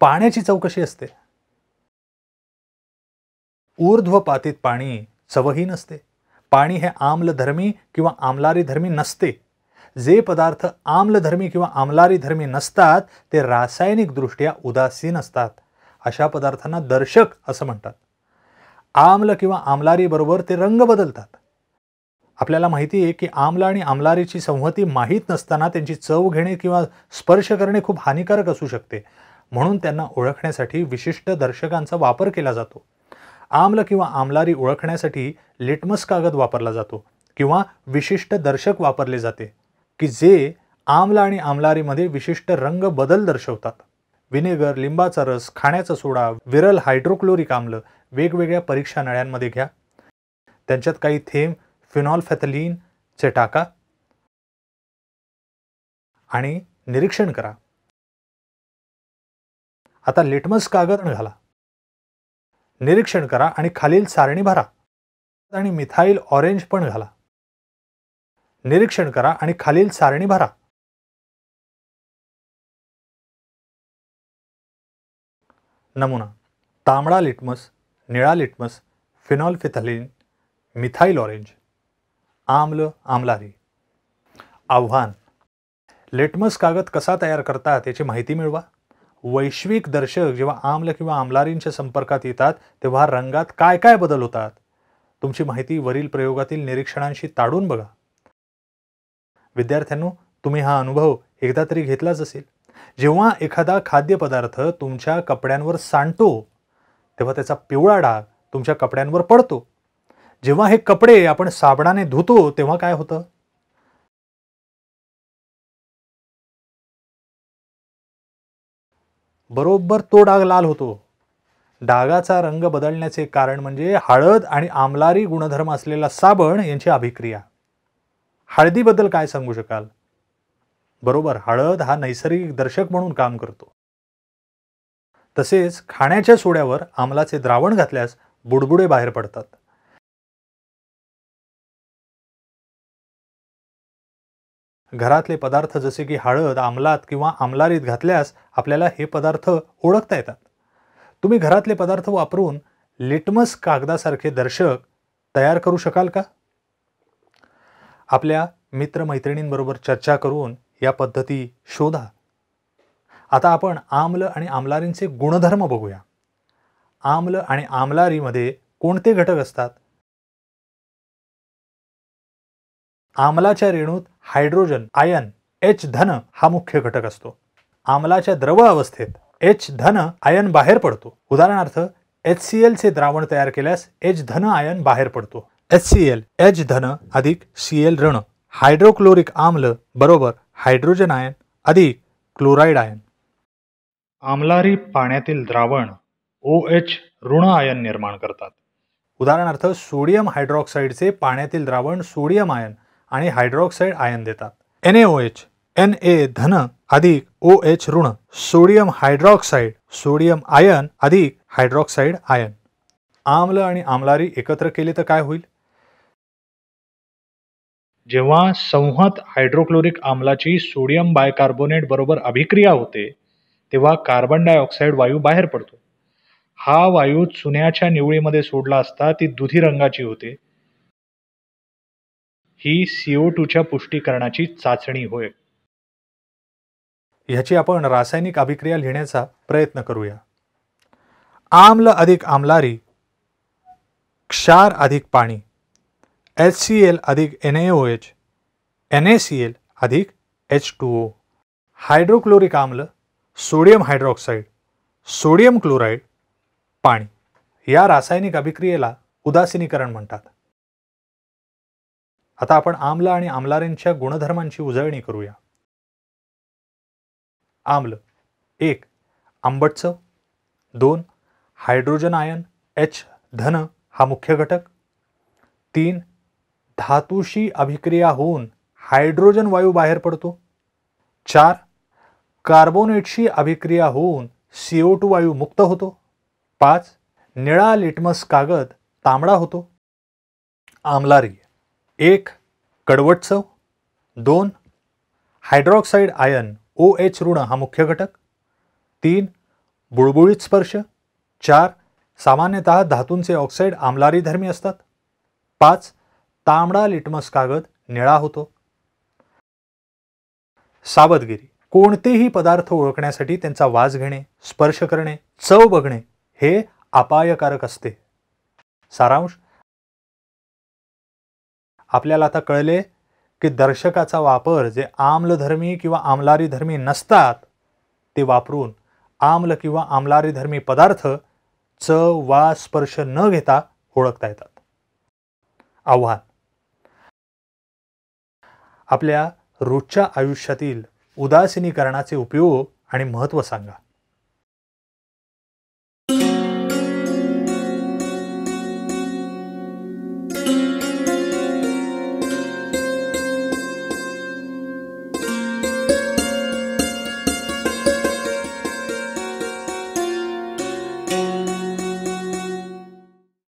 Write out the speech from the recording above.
पाण्याची चौकशी असते ऊर्ध्व पातीत पाणी चवही नसते पाणी हे आम्लधर्मी किंवा आमलारी धर्मी नसते जे पदार्थ आम्लधर्मी किंवा आमलारी धर्मी नसतात ते रासायनिकदृष्ट्या उदासीन असतात अशा पदार्थांना दर्शक असं म्हणतात आम्ल किंवा आमलारीबरोबर ते रंग बदलतात आपल्याला माहिती आहे की आम्ल आणि आमलारीची संहती माहीत नसताना त्यांची चव घेणे किंवा स्पर्श करणे खूप हानिकारक असू शकते म्हणून त्यांना ओळखण्यासाठी विशिष्ट दर्शकांचा वापर केला जातो आम्ल किंवा आमलारी ओळखण्यासाठी लिटमस कागद वापरला जातो किंवा विशिष्ट दर्शक वापरले जाते की जे आमला आणि आमलारीमध्ये विशिष्ट रंग बदल दर्शवतात विनेगर लिंबाचा रस खाण्याचा सोडा विरल हायड्रोक्लोरिक आम्ल वेगवेगळ्या परीक्षा नळ्यांमध्ये घ्या त्यांच्यात काही थेंब फिनॉलफॅथलीनचे टाका आणि निरीक्षण करा आता लिटमस कागद घाला निरीक्षण करा आणि खालील सारणी भरा आणि मिथाईल ऑरेंज पण घाला निरीक्षण करा आणि खालील सारणी भरा नमुना तांबडा लिटमस निळा litmus phenolphthalein methyl orange आम्ल आमलारी आव्हान लिटमस कागद कसा तयार करतात याची माहिती मिळवा वैश्विक दर्शक जेव्हा आम्ल किंवा आमलारींच्या संपर्कात येतात तेव्हा रंगात काय काय बदल होतात तुमची माहिती वरील प्रयोगातील निरीक्षणांशी ताडून बघा विद्यार्थ्यांनो तुम्ही हा अनुभव एकदा तरी घेतलाच असेल जेव्हा एखादा खाद्यपदार्थ तुमच्या कपड्यांवर सांडतो तेव्हा त्याचा पिवळा डाग तुमच्या कपड्यांवर पडतो जेव्हा हे कपडे आपण साबणाने धुतो तेव्हा काय होतं बरोबर तो डाग लाल होतो डागाचा रंग बदलण्याचे कारण म्हणजे हळद आणि आमलारी गुणधर्म असलेला साबण यांची अभिक्रिया हळदीबद्दल काय सांगू शकाल बरोबर हळद हा नैसर्गिक दर्शक म्हणून काम करतो तसेच खाण्याच्या सोड्यावर आमलाचे द्रावण घातल्यास बुडबुडे बाहेर पडतात घरातले पदार्थ जसे की हळद आमलात किंवा आमलारीत घातल्यास आपल्याला हे पदार्थ ओळखता येतात तुम्ही घरातले पदार्थ वापरून लिटमस कागदासारखे दर्शक तयार करू शकाल का आपल्या मित्रमैत्रिणींबरोबर चर्चा करून या पद्धती शोधा आता आपण आम्ल आणि आमलारींचे गुणधर्म बघूया आम्ल आणि आमलारीमध्ये कोणते घटक असतात आमलाच्या रेणूत हायड्रोजन आयन एच धन हा मुख्य घटक असतो आमलाच्या द्रव अवस्थेत एच धन आयन बाहेर पडतो उदाहरणार्थ एच सी एलचे द्रावण तयार केल्यास एच धन आयन बाहेर पडतो एच सी एल एच धन अधिक सी एल ऋण हायड्रोक्लोरिक आम्ल बरोबर हायड्रोजन आयन अधिक क्लोराईड आयन आमलारी पाण्यातील द्रावण ओ एच ऋण आयन निर्माण करतात उदाहरणार्थ सोडियम हायड्रॉक्साईडचे पाण्यातील द्रावण सोडियम आयन आणि हायड्रॉक्साईड आयन देतात एन एच एन ए धन अधिक ओ एच ऋण सोडियम हायड्रॉक्साईड सोडियम आयन अधिक हायड्रॉक्साईड आयन आम्ल आणि आम्लारी एकत्र केले तर काय होईल जेव्हा संहत हायड्रोक्लोरिक आम्लाची सोडियम बायकार्बोनेट बरोबर अभिक्रिया होते तेव्हा कार्बन डायऑक्साईड वायू बाहेर पडतो हा वायू चुन्याच्या निवळीमध्ये सोडला असता ती दुधी रंगाची होते ही सी ओ टूच्या पुष्टीकरणाची चाचणी होय ह्याची आपण रासायनिक अभिक्रिया लिहिण्याचा प्रयत्न करूया आम्ल अधिक आम्लारी क्षार अधिक पाणी एच सी एल अधिक N O H N A C L अधिक एच टू ओ हायड्रोक्लोरिक आम्ल सोडियम हायड्रॉक्साईड सोडियम क्लोराईड पाणी या रासायनिक अभिक्रियेला उदासीनीकरण म्हणतात आता आपण आम्ल आणि आमलारेंच्या गुणधर्मांची उजळणी करूया आम्ल एक आंबटचं दोन हायड्रोजन आयन एच धन हा मुख्य घटक तीन धातूशी अभिक्रिया होऊन हायड्रोजन वायू बाहेर पडतो चार कार्बोनेटशी अभिक्रिया होऊन सी टू वायू मुक्त होतो पाच निळा लिटमस कागद तांबडा होतो आमलारी एक चव दोन हायड्रॉक्साईड आयन ओ एच ऋण हा मुख्य घटक तीन बुळबुळीत स्पर्श चार सामान्यत धातूंचे ऑक्साईड धर्मी असतात पाच तांबडा लिटमस कागद निळा होतो सावधगिरी कोणतेही पदार्थ ओळखण्यासाठी त्यांचा वास घेणे स्पर्श करणे चव बघणे हे अपायकारक असते सारांश आपल्याला आता कळले की दर्शकाचा वापर जे आम्लधर्मी किंवा आमलारी धर्मी नसतात ते वापरून आम्ल किंवा आमलारी धर्मी पदार्थ च वा स्पर्श न घेता ओळखता येतात आव्हान आपल्या रोजच्या आयुष्यातील उदासीनीकरणाचे उपयोग आणि महत्त्व सांगा